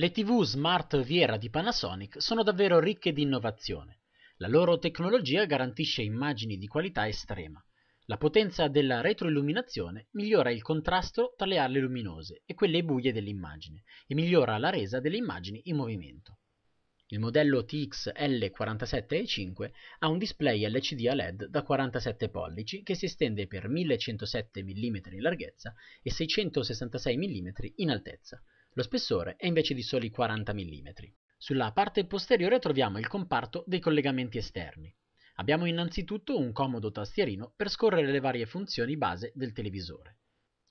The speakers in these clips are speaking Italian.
Le TV Smart Viera di Panasonic sono davvero ricche di innovazione. La loro tecnologia garantisce immagini di qualità estrema. La potenza della retroilluminazione migliora il contrasto tra le aree luminose e quelle buie dell'immagine e migliora la resa delle immagini in movimento. Il modello TX L47E5 ha un display LCD a LED da 47 pollici che si estende per 1107 mm in larghezza e 666 mm in altezza. Lo spessore è invece di soli 40 mm. Sulla parte posteriore troviamo il comparto dei collegamenti esterni. Abbiamo innanzitutto un comodo tastierino per scorrere le varie funzioni base del televisore.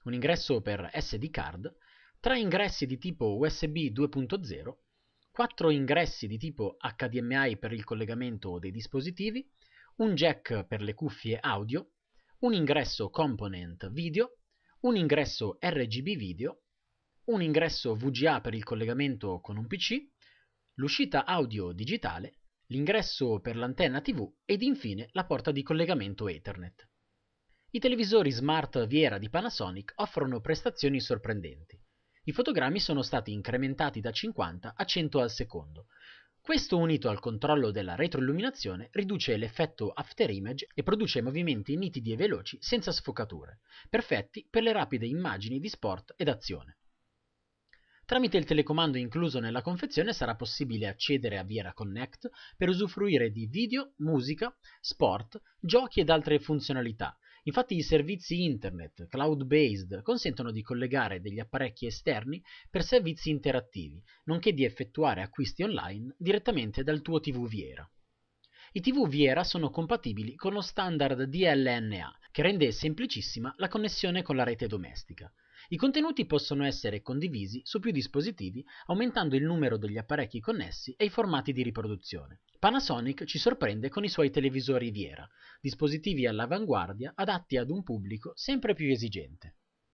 Un ingresso per SD card, tre ingressi di tipo USB 2.0 quattro ingressi di tipo HDMI per il collegamento dei dispositivi, un jack per le cuffie audio, un ingresso component video, un ingresso RGB video, un ingresso VGA per il collegamento con un PC, l'uscita audio digitale, l'ingresso per l'antenna TV ed infine la porta di collegamento Ethernet. I televisori smart Viera di Panasonic offrono prestazioni sorprendenti. I fotogrammi sono stati incrementati da 50 a 100 al secondo. Questo unito al controllo della retroilluminazione riduce l'effetto after image e produce movimenti nitidi e veloci senza sfocature, perfetti per le rapide immagini di sport ed azione. Tramite il telecomando incluso nella confezione sarà possibile accedere a Viera Connect per usufruire di video, musica, sport, giochi ed altre funzionalità, Infatti i servizi internet cloud-based consentono di collegare degli apparecchi esterni per servizi interattivi, nonché di effettuare acquisti online direttamente dal tuo TV Viera. I TV Viera sono compatibili con lo standard DLNA, che rende semplicissima la connessione con la rete domestica. I contenuti possono essere condivisi su più dispositivi aumentando il numero degli apparecchi connessi e i formati di riproduzione. Panasonic ci sorprende con i suoi televisori Viera, dispositivi all'avanguardia adatti ad un pubblico sempre più esigente.